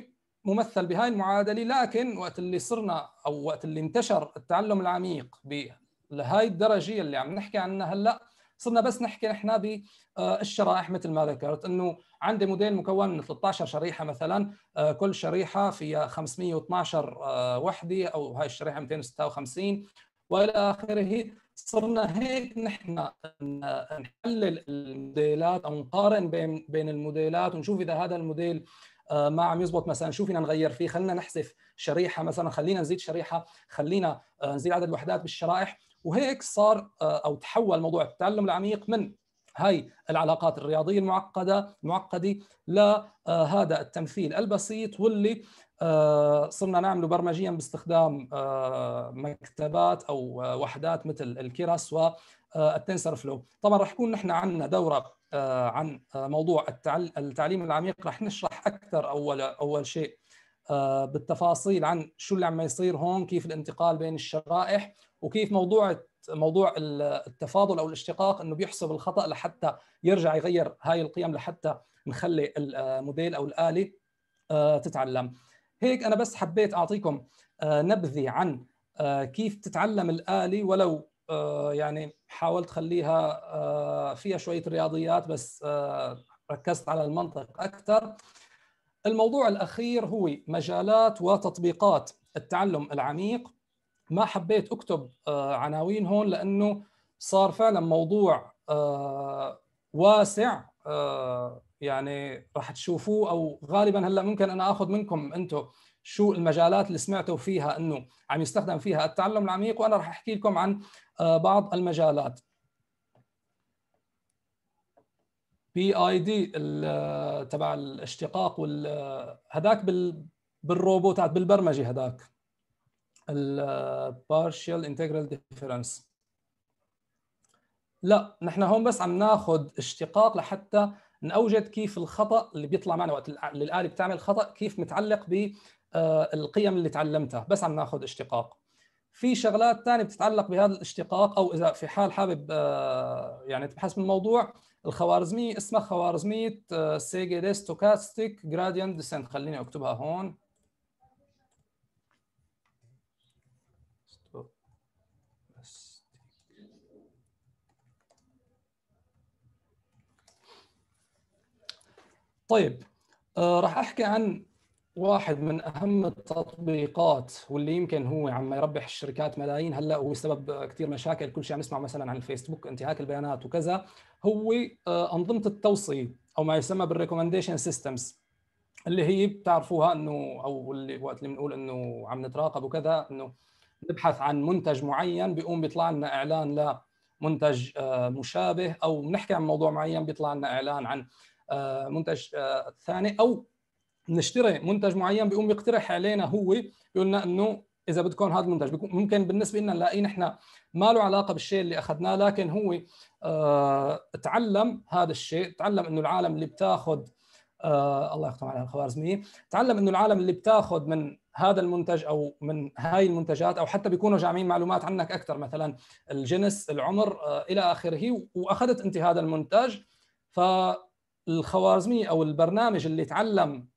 ممثل بهاي المعادله لكن وقت اللي صرنا او وقت اللي انتشر التعلم العميق بهاي الدرجه اللي عم نحكي عنها هلا صرنا بس نحكي نحن بالشرائح آه، مثل ما ذكرت انه عندي موديل مكون من 13 شريحه مثلا آه، كل شريحه فيها 512 آه، وحده او هاي الشريحه 256 والى اخره صرنا هيك نحن نحلل الموديلات او نقارن بين بين الموديلات ونشوف اذا هذا الموديل ما عم يزبط مثلا شو فينا نغير فيه خلينا نحذف شريحه مثلا خلينا نزيد شريحه خلينا نزيد عدد الوحدات بالشرائح وهيك صار آه، او تحول موضوع التعلم العميق من هاي العلاقات الرياضيه المعقده المعقده لهذا آه، التمثيل البسيط واللي آه، صرنا نعمله برمجيا باستخدام مكتبات او وحدات مثل الكيراس والتنسر فلو طبعا رح يكون نحن عندنا دوره عن موضوع التعليم العميق رح نشرح اكثر اول اول شيء بالتفاصيل عن شو اللي عم يصير هون كيف الانتقال بين الشرائح وكيف موضوع موضوع التفاضل او الاشتقاق انه بيحسب الخطا لحتى يرجع يغير هاي القيم لحتى نخلي الموديل او الاله آه، تتعلم هيك انا بس حبيت اعطيكم آه، نبذه عن آه، كيف تتعلم الاله ولو يعني حاولت خليها فيها شويه رياضيات بس ركزت على المنطق اكثر الموضوع الاخير هو مجالات وتطبيقات التعلم العميق ما حبيت اكتب آه، عناوين هون لانه صار فعلا موضوع آه، واسع آه، يعني راح تشوفوه او غالبا هلا ممكن انا اخذ منكم انتم شو المجالات اللي سمعتوا فيها انه عم يستخدم فيها التعلم العميق وانا راح احكي لكم عن بعض المجالات بي اي دي تبع الاشتقاق هذاك بالروبوتات بالبرمجه هذاك البارشال انتجرال ديفرنس لا نحن هون بس عم ناخذ اشتقاق لحتى نوجد كيف الخطا اللي بيطلع معنا وقت الاله بتعمل خطا كيف متعلق بالقيم آه، اللي تعلمتها بس عم ناخذ اشتقاق في شغلات ثانيه بتتعلق بهذا الاشتقاق او اذا في حال حابب آه، يعني تبحث بالموضوع الخوارزميه اسمها خوارزميه سيجي ستوكاستيك جراديانت ديسنت خليني اكتبها هون طيب آه راح احكي عن واحد من اهم التطبيقات واللي يمكن هو عم يربح الشركات ملايين هلا وهو سبب كثير مشاكل كل شيء عم نسمع مثلا عن الفيسبوك انتهاك البيانات وكذا هو آه انظمه التوصيه او ما يسمى بالريكومنديشن سيستمز اللي هي بتعرفوها انه او اللي وقت اللي بنقول انه عم نتراقب وكذا انه نبحث عن منتج معين بيقوم بيطلع لنا اعلان لمنتج آه، مشابه او بنحكي عن موضوع معين بيطلع لنا اعلان عن آه، منتج آه، ثاني او نشتري منتج معين بيقوم يقترح علينا هو يقول لنا انه اذا بدكم هذا المنتج ممكن بالنسبه لنا نلاقيه نحن ما له علاقه بالشيء اللي اخذناه لكن هو آه، تعلم هذا الشيء تعلم انه العالم اللي بتاخذ آه الله يختم عليها الخوارزميه تعلم انه العالم اللي بتاخذ من هذا المنتج او من هاي المنتجات او حتى بيكونوا جامعين معلومات عنك اكثر مثلا الجنس العمر آه الى اخره واخذت انت هذا المنتج ف الخوارزمي او البرنامج اللي تعلم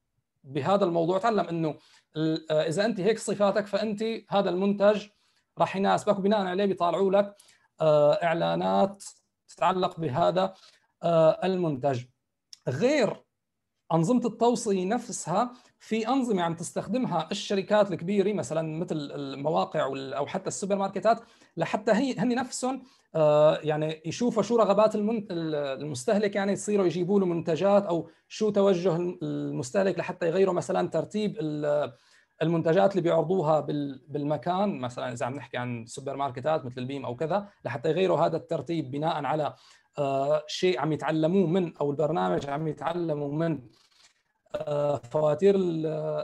بهذا الموضوع تعلم انه آه، اذا انت هيك صفاتك فانت هذا المنتج راح يناسبك وبناء عليه بيطالعوا لك آه، اعلانات تتعلق بهذا آه، المنتج غير انظمه التوصيه نفسها في انظمه عم تستخدمها الشركات الكبيره مثلا مثل المواقع او حتى السوبر ماركتات لحتى هي هن نفسهم آه، يعني يشوفوا شو رغبات المستهلك يعني يصيروا يجيبوا له منتجات او شو توجه المستهلك لحتى يغيروا مثلا ترتيب المنتجات اللي بيعرضوها بالمكان مثلا اذا عم نحكي عن سوبر ماركتات مثل البيم او كذا لحتى يغيروا هذا الترتيب بناء على آه، شيء عم يتعلموه من او البرنامج عم يتعلموا من فواتير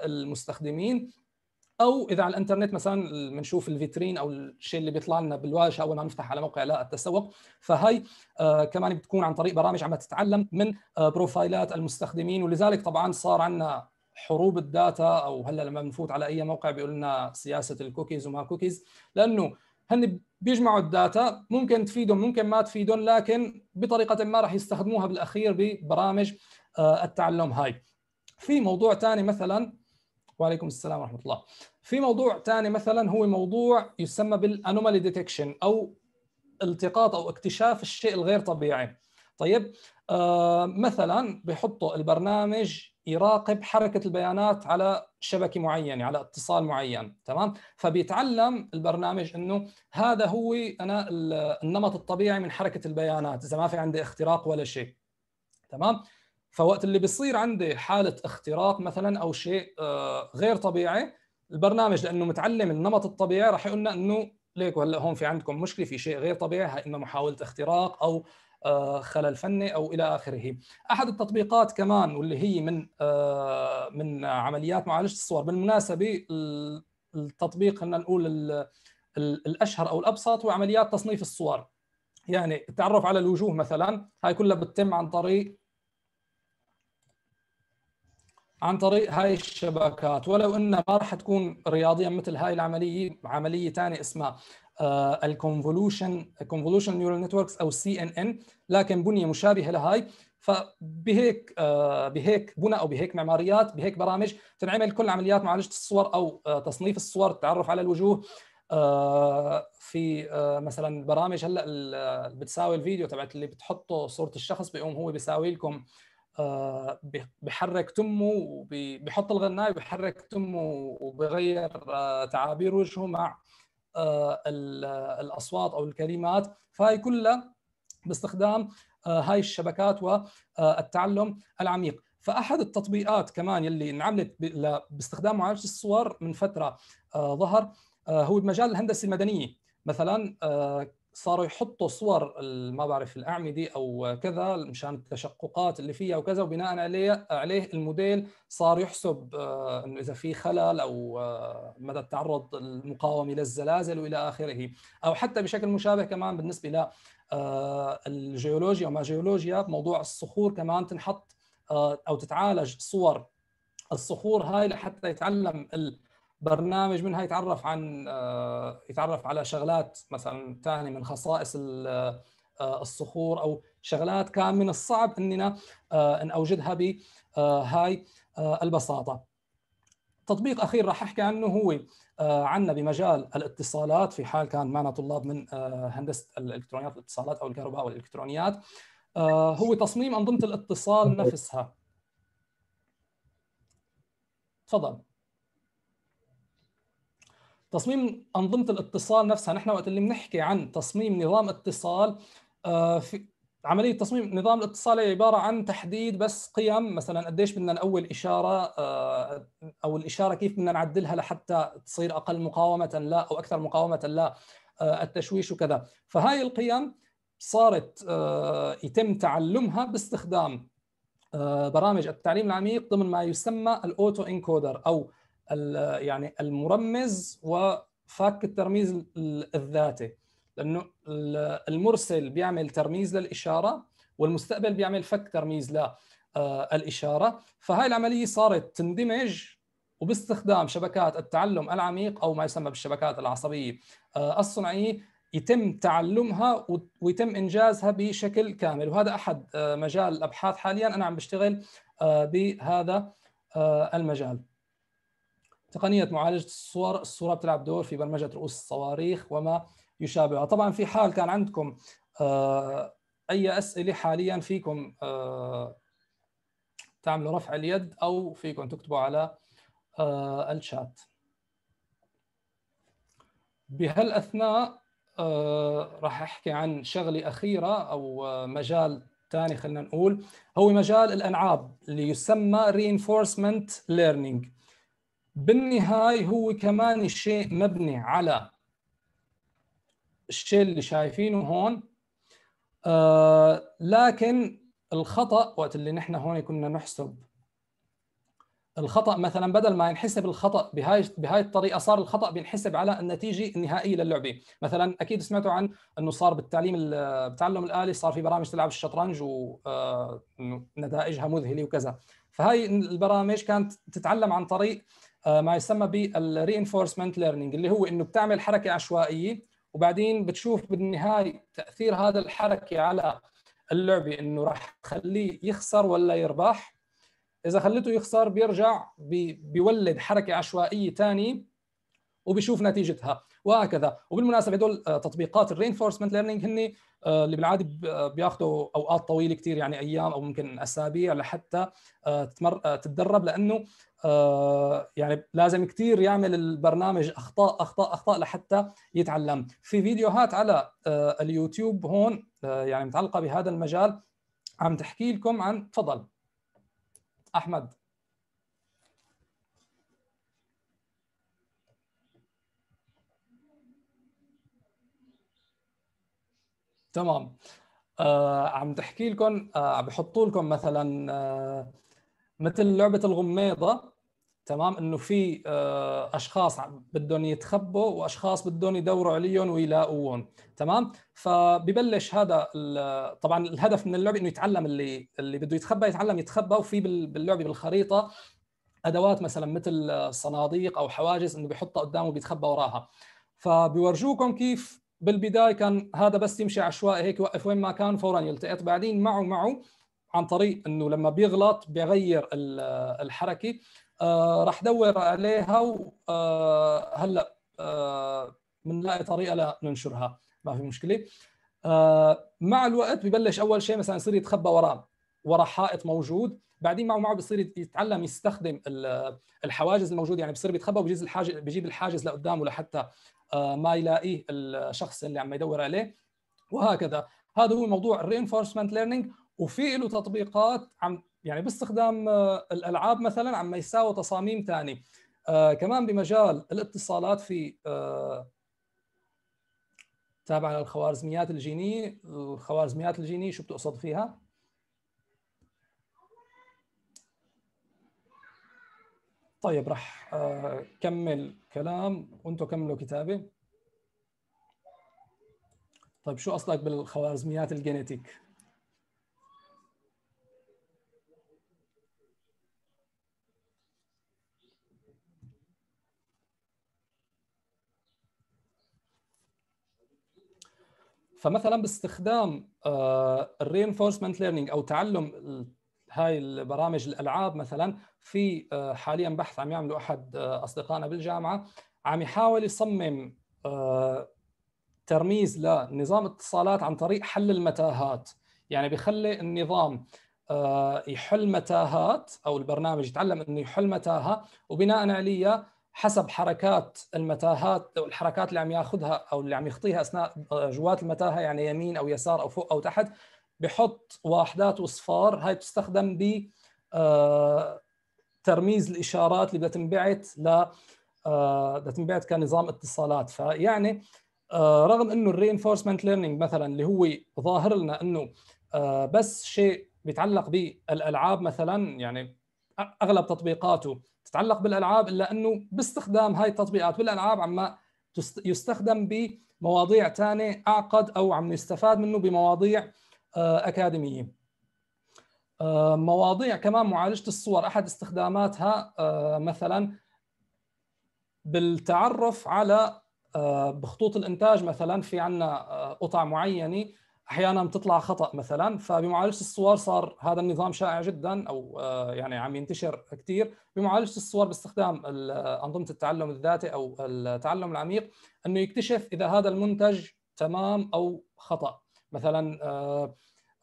المستخدمين او اذا على الانترنت مثلا بنشوف الفيترين او الشيء اللي بيطلع لنا بالواجهه اول ما نفتح على موقع لا التسوق فهي آه، كمان بتكون عن طريق برامج عم تتعلم من آه، بروفايلات المستخدمين ولذلك طبعا صار عندنا حروب الداتا او هلا لما بنفوت على اي موقع بيقول لنا سياسه الكوكيز وما كوكيز لانه هن بيجمعوا الداتا ممكن تفيدهم ممكن ما تفيدهم لكن بطريقه ما راح يستخدموها بالاخير ببرامج آه، التعلم هاي في موضوع ثاني مثلا وعليكم السلام ورحمه الله في موضوع ثاني مثلا هو موضوع يسمى بالانومالي ديتكشن او التقاط او اكتشاف الشيء الغير طبيعي طيب آه مثلا بيحطوا البرنامج يراقب حركه البيانات على شبكه معينه على اتصال معين تمام فبيتعلم البرنامج انه هذا هو انا النمط الطبيعي من حركه البيانات اذا ما في عندي اختراق ولا شيء تمام فوقت اللي بيصير عندي حاله اختراق مثلا او شيء آه، غير طبيعي البرنامج لانه متعلم النمط الطبيعي راح يقولنا انه ليكو هلا هون في عندكم مشكله في شيء غير طبيعي اما محاوله اختراق او آه، خلل فني او الى اخره. احد التطبيقات كمان واللي هي من آه، من عمليات معالجه الصور بالمناسبه التطبيق خلينا نقول الاشهر او الابسط هو عمليات تصنيف الصور. يعني التعرف على الوجوه مثلا هاي كلها بتتم عن طريق عن طريق هاي الشبكات ولو انها ما راح تكون رياضيا مثل هاي العمليه عمليه ثانيه اسمها الكونفولوشن كونفولوشن نيورال نتوركس او سي ان ان لكن بنيه مشابهه لهاي فبهيك آه، بهيك بنى او بهيك معماريات بهيك برامج تنعمل كل عمليات معالجه الصور او آه، تصنيف الصور التعرف على الوجوه آه، في مثلا برامج هلا اللي بتساوي الفيديو تبعت اللي بتحطه صوره الشخص بيقوم هو بيساوي لكم آه، بحرك تمه وبيحط الغناي وبحرك تمه وبغير آه، تعابير وجهه مع آه، الاصوات او الكلمات فهي كلها باستخدام هاي الشبكات والتعلم العميق فاحد التطبيقات كمان يلي انعملت باستخدام معالجه الصور من فتره ظهر هو بمجال الهندسه المدنيه مثلا صاروا يحطوا صور ما بعرف الاعمده او كذا مشان التشققات اللي فيها وكذا وبناء عليه عليه الموديل صار يحسب آه، انه اذا في خلل او آه، مدى التعرض المقاومه للزلازل والى اخره او حتى بشكل مشابه كمان بالنسبه للجيولوجيا آه، وما جيولوجيا موضوع الصخور كمان تنحط او تتعالج صور الصخور هاي لحتى يتعلم ال برنامج منها يتعرف عن آه، يتعرف على شغلات مثلا ثانيه من خصائص آه، الصخور او شغلات كان من الصعب اننا آه، اوجدها بهاي البساطه. تطبيق اخير راح احكي عنه هو عندنا بمجال الاتصالات في حال كان معنا طلاب من هندسه الالكترونيات الاتصالات او الكهرباء والالكترونيات هو تصميم انظمه الاتصال نفسها. تفضل. تصميم انظمه الاتصال نفسها نحن وقت اللي بنحكي عن تصميم نظام اتصال آه، في عمليه تصميم نظام الاتصال هي عباره عن تحديد بس قيم مثلا قديش بدنا نقوي الاشاره آه، او الاشاره كيف بدنا نعدلها لحتى تصير اقل مقاومه لا او اكثر مقاومه لا آه، التشويش وكذا فهاي القيم صارت يتم تعلمها باستخدام برامج التعليم العميق ضمن ما يسمى الاوتو انكودر او يعني المرمز وفك الترميز الذاتي لانه المرسل بيعمل ترميز للاشاره والمستقبل بيعمل فك ترميز للاشاره آه، فهاي العمليه صارت تندمج وباستخدام شبكات التعلم العميق او ما يسمى بالشبكات العصبيه آه، الصنعيه يتم تعلمها ويتم انجازها بشكل كامل وهذا احد آه، مجال الابحاث حاليا انا عم بشتغل بهذا المجال تقنيه معالجه الصور الصوره بتلعب دور في برمجه رؤوس الصواريخ وما يشابهها طبعا في حال كان عندكم آه، اي اسئله حاليا فيكم آه، تعملوا رفع اليد او فيكم تكتبوا على آه، الشات بهالاثناء راح احكي عن شغله اخيره او مجال ثاني خلينا نقول هو مجال الانعاب اللي يسمى reinforcement learning بالنهاية هو كمان الشيء مبني على الشيء اللي شايفينه هون آه لكن الخطأ وقت اللي نحن هون كنا نحسب الخطأ مثلا بدل ما ينحسب الخطأ بهاي بهاي الطريقة صار الخطأ بينحسب على النتيجة النهائية للعبة، مثلا أكيد سمعتوا عن أنه صار بالتعليم التعلم الآلي صار في برامج تلعب الشطرنج ونتائجها آه، مذهلة وكذا، فهاي البرامج كانت تتعلم عن طريق آه، ما يسمى بالرينفورسمنت ليرنينج اللي هو انه بتعمل حركه عشوائيه وبعدين بتشوف بالنهايه تاثير هذا الحركه على اللعبه انه راح تخليه يخسر ولا يربح اذا خليته يخسر بيرجع بي بيولد حركه عشوائيه ثانيه وبيشوف نتيجتها وهكذا وبالمناسبه هدول آه، تطبيقات الرينفورسمنت ليرنينج هن آه، اللي بالعاده بياخذوا اوقات طويله كثير يعني ايام او ممكن اسابيع لحتى تتمر... تتدرب لانه آه، يعني لازم كثير يعمل البرنامج اخطاء اخطاء اخطاء لحتى يتعلم في فيديوهات على آه، اليوتيوب هون آه، يعني متعلقه بهذا المجال عم تحكي لكم عن تفضل احمد تمام آه عم تحكي لكم آه بحطوا لكم مثلا آه مثل لعبه الغميضه تمام انه في آه، اشخاص بدهم يتخبوا واشخاص بدهم يدوروا عليهم ويلاقوهم تمام فببلش هذا طبعا الهدف من اللعبه انه يتعلم اللي اللي بده يتخبى يتعلم يتخبى وفي باللعبه بالخريطه ادوات مثلا مثل صناديق او حواجز انه بيحطها قدامه وبيتخبى وراها فبيورجوكم كيف بالبدايه كان هذا بس يمشي عشوائي هيك يوقف وين ما كان فورا يلتقط بعدين معه معه عن طريق انه لما بيغلط بيغير الحركه آه، راح ادور عليها وهلا آه، بنلاقي آه، طريقه لننشرها ما في مشكله مع الوقت ببلش اول شيء مثلا يصير يتخبى وراء ورا حائط موجود بعدين معه معه بصير يتعلم يستخدم الحواجز الموجوده يعني بصير بيتخبى وبجيب الحاجز بجيب الحاجز لقدامه لحتى ما يلاقيه الشخص اللي عم يدور عليه وهكذا هذا هو موضوع الرينفورسمنت ليرنينج وفي له تطبيقات عم يعني باستخدام آه، الالعاب مثلا عم يساوي تصاميم ثانيه آه كمان بمجال الاتصالات في آه تابعه للخوارزميات الجينيه الخوارزميات الجينيه شو بتقصد فيها طيب رح آه، كمل كلام وانتم كملوا كتابه طيب شو قصدك بالخوارزميات الجينيتيك فمثلا باستخدام الرينفورسمنت آه، ليرنينج او تعلم هاي البرامج الالعاب مثلا في آه، حاليا بحث عم يعمله احد آه، اصدقائنا بالجامعه عم يحاول يصمم ترميز لنظام اتصالات عن طريق حل المتاهات يعني بيخلي النظام يحل متاهات او البرنامج يتعلم انه يحل متاهه وبناء عليها حسب حركات المتاهات او الحركات اللي عم ياخذها او اللي عم يخطيها اثناء جوات المتاهه يعني يمين او يسار او فوق او تحت بحط وحدات وصفار هاي بتستخدم ب آه، ترميز الاشارات اللي بدها تنبعت ل آه، بدها تنبعت كنظام اتصالات فيعني آه، رغم انه الرينفورسمنت ليرنينج مثلا اللي هو ظاهر لنا انه بس شيء بيتعلق بالالعاب مثلا يعني اغلب تطبيقاته تتعلق بالالعاب الا انه باستخدام هاي التطبيقات بالالعاب عم يستخدم بمواضيع ثانيه اعقد او عم يستفاد منه بمواضيع آه، اكاديميه آه، مواضيع كمان معالجه الصور احد استخداماتها آه، مثلا بالتعرف على بخطوط الانتاج مثلا في عندنا قطع معينه احيانا بتطلع خطا مثلا فبمعالجه الصور صار هذا النظام شائع جدا او آه، يعني عم ينتشر كثير بمعالجه الصور باستخدام آه، انظمه التعلم الذاتي او التعلم العميق انه يكتشف اذا هذا المنتج تمام او خطا مثلا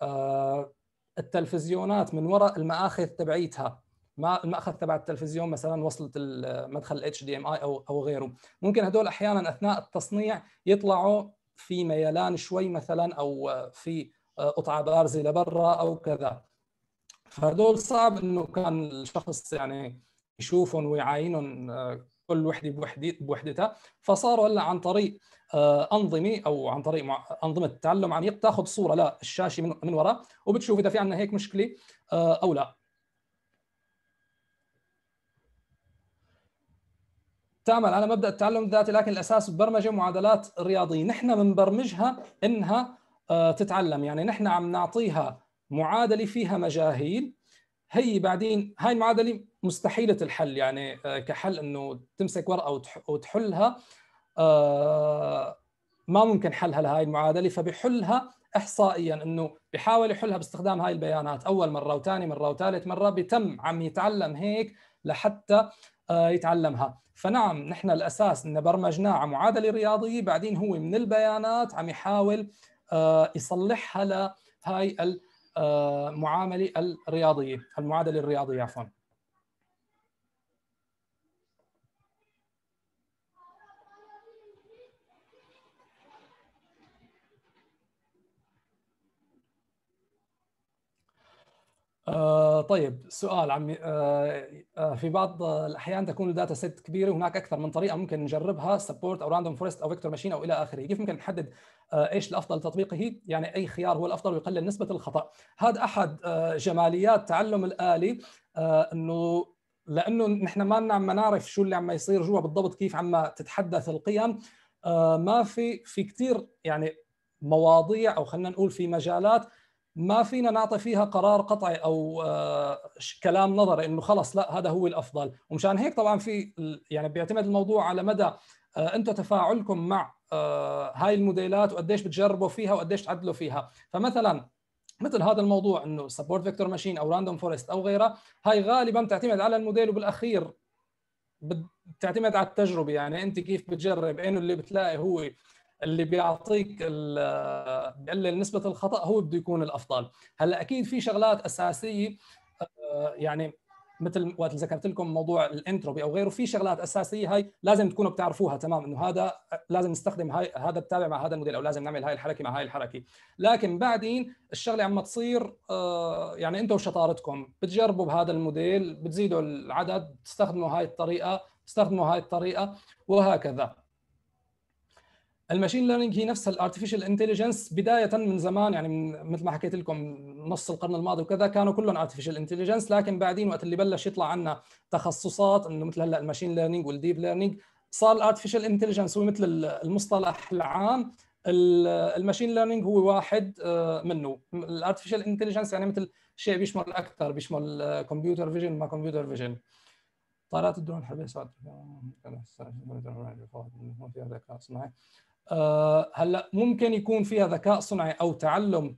آه، التلفزيونات من وراء المآخذ تبعيتها ما المأخذ تبع التلفزيون مثلا وصلت المدخل HDMI دي ام اي او او غيره ممكن هدول احيانا اثناء التصنيع يطلعوا في ميلان شوي مثلا او في آه، قطعه بارزه لبرا او كذا فهدول صعب انه كان الشخص يعني يشوفهم ويعاينهم آه، كل وحده بوحده بوحدتها فصاروا هلا عن طريق آه، انظمه او عن طريق انظمه التعلم عميق يعني تاخذ صوره للشاشه من وراء وبتشوف اذا في عندنا هيك مشكله او لا تعمل على مبدا التعلم الذاتي لكن الاساس البرمجه معادلات رياضيه نحن بنبرمجها انها آه، تتعلم يعني نحن عم نعطيها معادله فيها مجاهيل هي بعدين هاي المعادله مستحيله الحل يعني آه، كحل انه تمسك ورقه وتحلها آه، ما ممكن حلها لهي المعادله فبحلها احصائيا انه بحاول يحلها باستخدام هاي البيانات اول مره وثاني مره وثالث مره بتم عم يتعلم هيك لحتى يتعلمها فنعم نحن الاساس ان برمجناه على معادله رياضيه بعدين هو من البيانات عم يحاول آه، يصلحها لهاي المعامله آه، الرياضيه المعادله الرياضيه عفوا آه طيب سؤال عمي آه آه في بعض الاحيان تكون الداتا سيت كبيره وهناك اكثر من طريقه ممكن نجربها سبورت او راندوم فورست او فيكتور ماشين او الى اخره كيف ممكن نحدد آه، ايش الافضل تطبيقه يعني اي خيار هو الافضل ويقلل نسبه الخطا هذا احد آه، جماليات تعلم الالي آه، انه لانه نحن ما عم نعرف شو اللي عم يصير جوا بالضبط كيف عم تتحدث القيم ما في في كثير يعني مواضيع او خلينا نقول في مجالات ما فينا نعطي فيها قرار قطعي او آه، كلام نظري انه خلص لا هذا هو الافضل ومشان هيك طبعا في يعني بيعتمد الموضوع على مدى آه، انتم تفاعلكم مع آه، هاي الموديلات وقديش بتجربوا فيها وقديش تعدلوا فيها فمثلا مثل هذا الموضوع انه سبورت فيكتور ماشين او راندوم فورست او غيرها هاي غالبا بتعتمد على الموديل وبالاخير بتعتمد على التجربه يعني انت كيف بتجرب انه اللي بتلاقي هو اللي بيعطيك بيقلل نسبه الخطا هو بده يكون الافضل هلا اكيد في شغلات اساسيه آه، يعني مثل وقت ذكرت لكم موضوع الانتروبي او غيره في شغلات اساسيه هاي لازم تكونوا بتعرفوها تمام انه هذا لازم نستخدم هاي هذا التابع مع هذا الموديل او لازم نعمل هاي الحركه مع هاي الحركه لكن بعدين الشغله عم تصير آه، يعني انتم وشطارتكم بتجربوا بهذا الموديل بتزيدوا العدد بتستخدموا هاي الطريقه بتستخدموا هاي الطريقه وهكذا الماشين ليرنينج هي نفسها الارتفيشال انتليجنس بدايه من زمان يعني من مثل ما حكيت لكم نص القرن الماضي وكذا كانوا كلهم ارتفيشال انتليجنس لكن بعدين وقت اللي بلش يطلع عنا تخصصات انه مثل هلا الماشين ليرنينج والديب ليرنينج صار الارتفيشال انتليجنس هو مثل المصطلح العام الماشين ليرنينج هو واحد منه الارتفيشال انتليجنس يعني مثل شيء بيشمل اكثر بيشمل كمبيوتر فيجن ما كمبيوتر فيجن طارات الدرون الحربيه صارت ما آه، هلا ممكن يكون فيها ذكاء صنعي او تعلم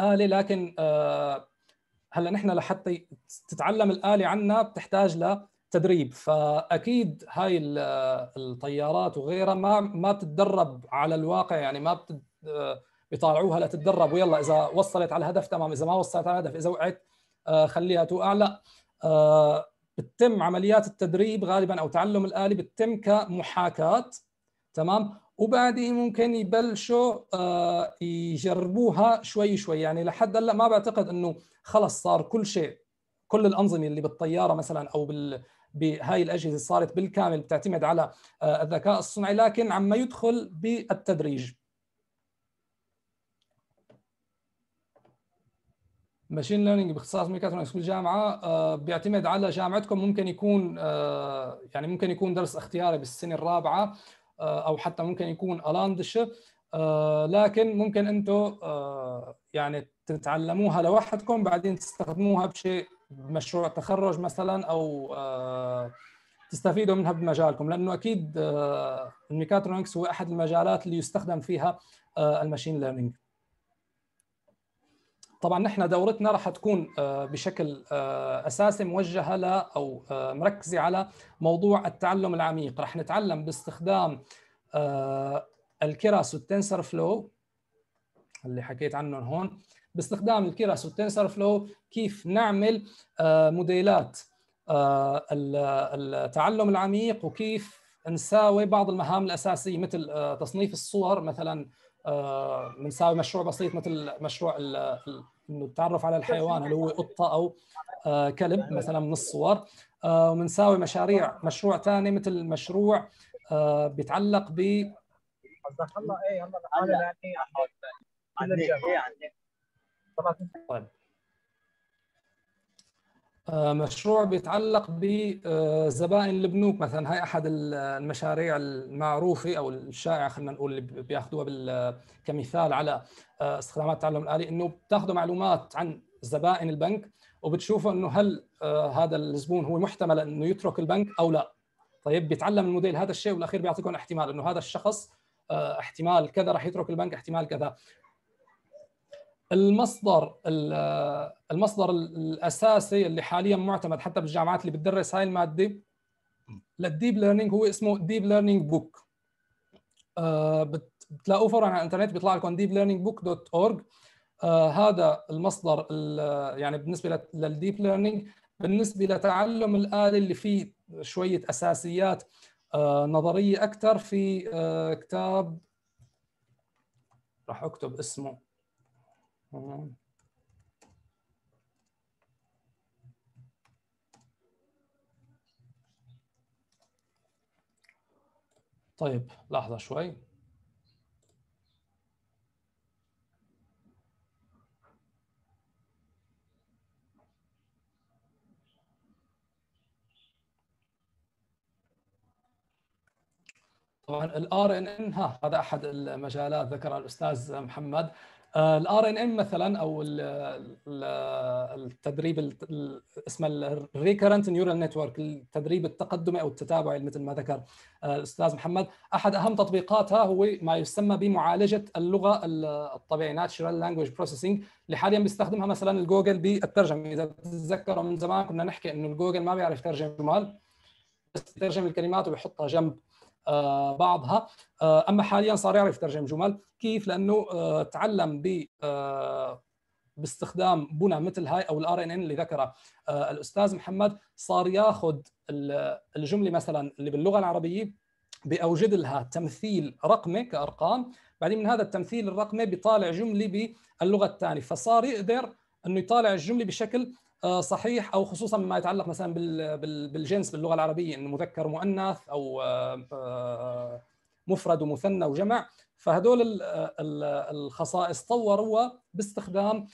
الي لكن آه، هلا نحن لحتى تتعلم الاله عنا بتحتاج لتدريب فاكيد هاي آه، الطيارات وغيرها ما ما بتتدرب على الواقع يعني ما بيطالعوها لتتدرب ويلا اذا وصلت على الهدف تمام اذا ما وصلت على الهدف اذا وقعت خليها توقع لا بتتم عمليات التدريب غالبا او تعلم الاله بتتم كمحاكاه تمام وبعدين ممكن يبلشوا آه، يجربوها شوي شوي يعني لحد هلا ما بعتقد انه خلص صار كل شيء كل الانظمه اللي بالطياره مثلا او بال بهاي الاجهزه صارت بالكامل بتعتمد على آه، الذكاء الصنعي لكن عم يدخل بالتدريج ماشين ليرنينج باختصاص ميكاترونكس بالجامعه آه، بيعتمد على جامعتكم ممكن يكون يعني ممكن يكون درس اختياري بالسنه الرابعه آه، او حتى ممكن يكون الاندش آه، لكن ممكن انتم آه، يعني تتعلموها لوحدكم بعدين تستخدموها بشيء بمشروع تخرج مثلا او تستفيدوا منها بمجالكم لانه اكيد الميكاترونكس هو احد المجالات اللي يستخدم فيها الماشين ليرنينج طبعا نحن دورتنا راح تكون آه، بشكل آه، اساسي موجهه ل او آه، مركزه على موضوع التعلم العميق، راح نتعلم باستخدام الكراس والتنسر فلو اللي حكيت عنهم هون باستخدام الكراس والتنسر فلو كيف نعمل موديلات التعلم العميق وكيف نساوي بعض المهام الاساسيه مثل تصنيف الصور مثلا بنساوي مشروع بسيط مثل مشروع انه التعرف على الحيوان اللي هو قطه او آه، كلب أيوة. مثلا من الصور آه، وبنساوي مشاريع أيوة. مشروع ثاني مثل مشروع آه، بيتعلق ب الله ايه يلا يعني إيه، طيب آه، مشروع بيتعلق بزبائن البنوك مثلا هاي احد المشاريع المعروفه او الشائعه خلينا نقول اللي بياخذوها كمثال على آه، استخدامات التعلم الالي انه بتاخذوا معلومات عن زبائن البنك وبتشوفوا انه هل آه، هذا الزبون هو محتمل انه يترك البنك او لا طيب بيتعلم الموديل هذا الشيء والاخير بيعطيكم احتمال انه هذا الشخص احتمال كذا راح يترك البنك احتمال كذا المصدر المصدر الاساسي اللي حاليا معتمد حتى بالجامعات اللي بتدرس هاي الماده للديب ليرنينج هو اسمه ديب ليرنينج بوك بتلاقوه فورا على الانترنت بيطلع لكم ديب ليرنينج بوك دوت اورج هذا المصدر يعني بالنسبه للديب ليرنينج بالنسبه لتعلم الاله اللي فيه شويه اساسيات آه، نظريه اكثر في آه، كتاب راح اكتب اسمه Hold on. طيب لحظة شوي طبعا الار ان ان ها هذا احد المجالات ذكرها الاستاذ محمد آه، الار ان ام مثلا او التدريب اسمه الريكرنت نيورال نتورك التدريب التقدمي او التتابعي مثل ما ذكر آه، الاستاذ محمد احد اهم تطبيقاتها هو ما يسمى بمعالجه اللغه الطبيعيه ناتشرال لانجويج بروسيسنج اللي حاليا بيستخدمها مثلا الجوجل بالترجمه اذا بتتذكروا من زمان كنا نحكي انه الجوجل ما بيعرف يترجم جمال بس يترجم الكلمات وبيحطها جنب آه، بعضها آه، اما حاليا صار يعرف يترجم جمل كيف لانه آه، تعلم ب باستخدام بنى مثل هاي او الار ان ان اللي ذكرها الاستاذ محمد صار ياخذ الجمله مثلا اللي باللغه العربيه باوجد لها تمثيل رقمي كارقام بعدين من هذا التمثيل الرقمي بيطالع جمله باللغه الثانيه فصار يقدر انه يطالع الجمله بشكل آه، صحيح او خصوصا ما يتعلق مثلا بالجنس باللغه العربيه ان مذكر مؤنث او آه، آه، مفرد ومثنى وجمع فهدول الخصائص طوروها باستخدام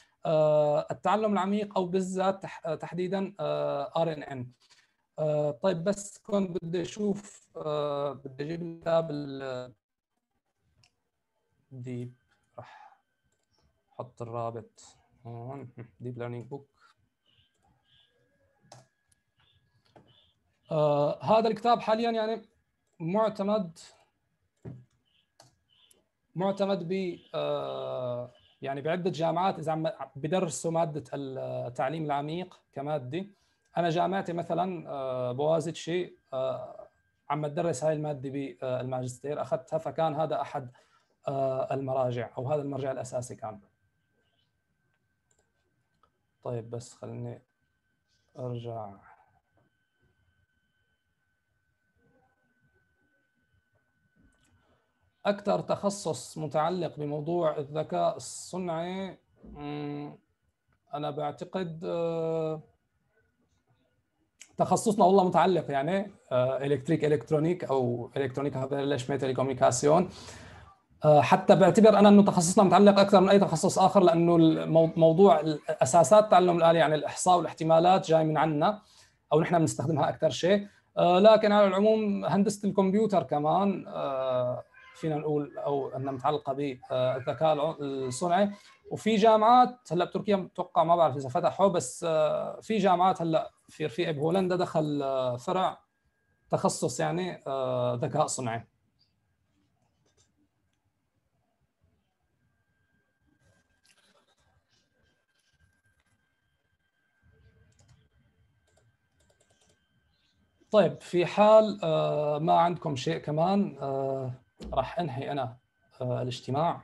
التعلم العميق او بالذات تحديدا ار ان ان طيب بس كنت بدي اشوف بدي اجيب لها بال ديب راح احط الرابط هون ديب ليرنينج بوك آه هذا الكتاب حاليا يعني معتمد معتمد ب آه يعني بعده جامعات اذا بدرسوا ماده التعليم آه، العميق كماده انا جامعتي مثلا آه بوازيتشي آه عم تدرس هاي الماده بالماجستير آه، اخذتها فكان هذا احد آه، المراجع او هذا المرجع الاساسي كان طيب بس خليني ارجع اكثر تخصص متعلق بموضوع الذكاء الصنعي أمم، انا بعتقد آه، تخصصنا والله متعلق يعني آه، الكتريك الكترونيك او الكترونيك هذا ليش آه، حتى بعتبر انا انه تخصصنا متعلق اكثر من اي تخصص اخر لانه موضوع اساسات تعلم الاله يعني الاحصاء والاحتمالات جاي من عنا او نحن بنستخدمها اكثر شيء لكن على العموم هندسه الكمبيوتر كمان فينا نقول او انها متعلقه بالذكاء الصنعي وفي جامعات هلا بتركيا بتوقع ما بعرف اذا فتحوا بس آه، في جامعات هلا في رفيقي بهولندا دخل آه، فرع تخصص يعني آه، ذكاء صنعي طيب في حال ما عندكم شيء كمان راح انهي انا آه، الاجتماع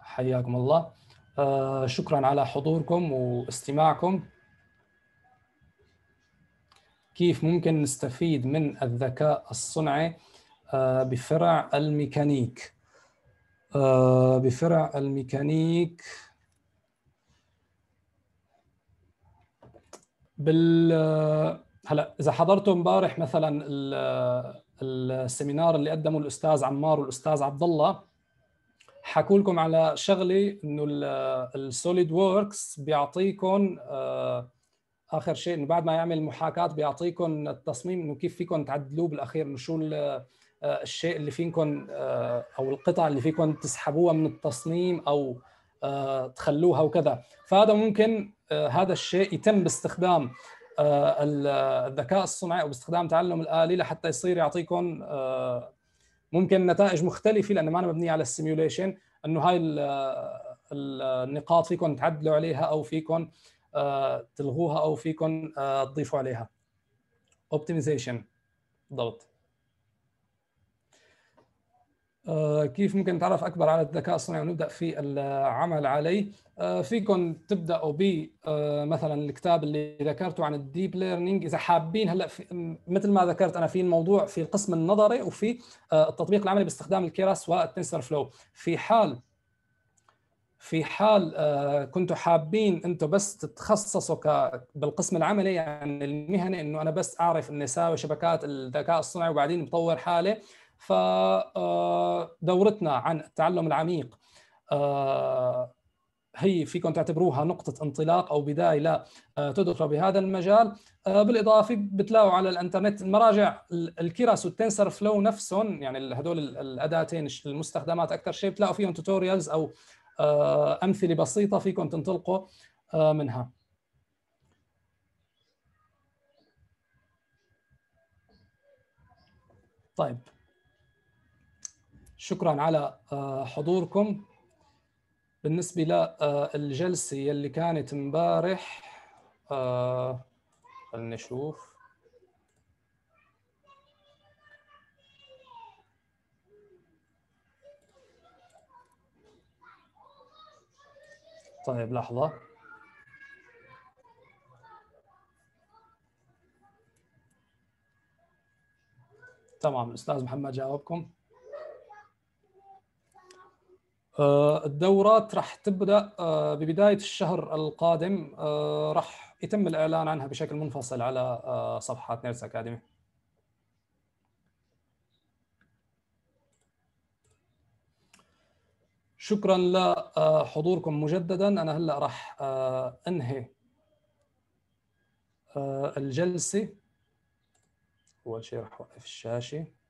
حياكم الله آه، شكرا على حضوركم واستماعكم كيف ممكن نستفيد من الذكاء الصنعي آه، بفرع الميكانيك بفرع الميكانيك بال آه، هلا اذا حضرتوا امبارح مثلا آه، السيمينار اللي قدمه الاستاذ عمار والاستاذ عبد الله حكوا لكم على شغله انه السوليد ووركس بيعطيكم اخر شيء انه بعد ما يعمل المحاكاه بيعطيكم التصميم انه كيف فيكم تعدلوه بالاخير انه شو آه، الشيء اللي فيكم او القطع اللي فيكم تسحبوها من التصميم او تخلوها وكذا فهذا ممكن آه، هذا الشيء يتم باستخدام آه، الذكاء الصناعي او باستخدام تعلم الالي لحتى يصير يعطيكم آه، ممكن نتائج مختلفه لانه ما مبنيه على السيميوليشن انه هاي النقاط فيكم تعدلوا عليها او فيكم تلغوها او فيكم تضيفوا عليها اوبتمايزيشن بالضبط آه، كيف ممكن نتعرف اكبر على الذكاء الصناعي ونبدا في العمل عليه آه، فيكم تبداوا ب آه، مثلا الكتاب اللي ذكرته عن الديب ليرنينج اذا حابين هلا في مثل ما ذكرت انا في الموضوع في القسم النظري وفي التطبيق العملي باستخدام الكيراس والتنسر فلو في حال في حال كنتوا حابين انتم بس تتخصصوا بالقسم العملي يعني المهني انه انا بس اعرف اني اساوي شبكات الذكاء الصناعي وبعدين بطور حالي فدورتنا آه، عن التعلم العميق آه، هي فيكم تعتبروها نقطة انطلاق أو بداية لا آه، تدخلوا بهذا المجال بالإضافة بتلاقوا على الإنترنت المراجع الكيراس والتنسر فلو نفسهم يعني هدول الأداتين المستخدمات أكثر شيء بتلاقوا فيهم توتوريالز أو أمثلة بسيطة فيكم تنطلقوا منها طيب شكرا على آه، حضوركم بالنسبة للجلسة آه، اللي كانت امبارح آه، خلنا نشوف طيب لحظة تمام الأستاذ محمد جاوبكم آه، الدورات راح تبدا آه، ببدايه الشهر القادم آه، راح يتم الاعلان عنها بشكل منفصل على صفحات نيرس اكاديمي شكرا لحضوركم مجددا انا هلا راح انهي الجلسه اول شيء راح اوقف الشاشه